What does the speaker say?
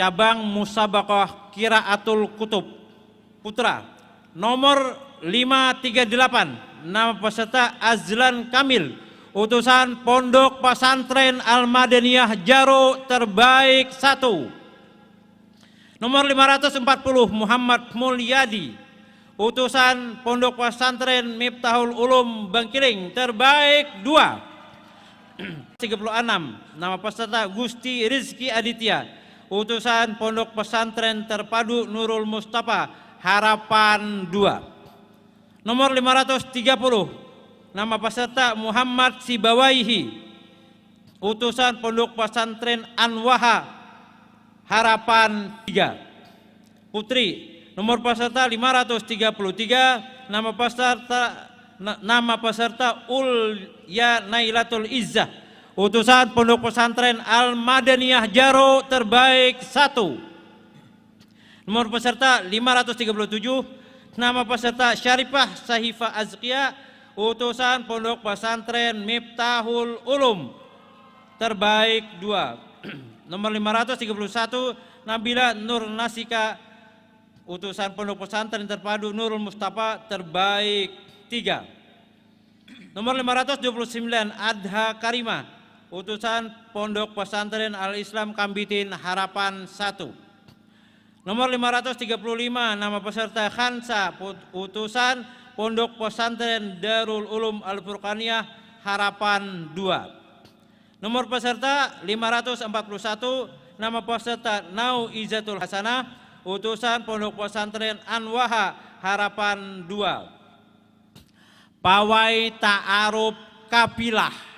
cabang Musabakoh kiraatul kutub putra nomor 538 nama peserta Azlan Kamil utusan Pondok Pesantren Al Madaniyah Jaro terbaik satu nomor 540 Muhammad Mulyadi utusan Pondok Pesantren Miftahul Ulum Bangkiring terbaik 2 36 nama peserta Gusti Rizki Aditya utusan Pondok Pesantren Terpadu Nurul Mustafa Harapan 2. Nomor 530 nama peserta Muhammad Sibawaihi utusan Pondok Pesantren Anwaha Harapan 3. Putri nomor peserta 533 nama peserta nama peserta Ulya Nailatul Izzah Utusan Pondok Pesantren Al-Madaniyah Jaro terbaik satu. Nomor peserta 537, nama peserta Syarifah Sahifa Azkia, utusan Pondok Pesantren Miftahul Ulum terbaik dua. Nomor 531 Nabila Nur Nasika utusan Pondok Pesantren Terpadu Nurul Mustafa terbaik tiga. Nomor 529 Adha Karimah utusan Pondok Pesantren Al-Islam Kambitin Harapan 1. Nomor 535 nama peserta Hansa utusan Pondok Pesantren Darul Ulum Al-Furqaniyah Harapan 2. Nomor peserta 541 nama peserta Nau Izzatul Hasanah utusan Pondok Pesantren Anwaha Harapan 2. Pawai Ta'aruf Kapilah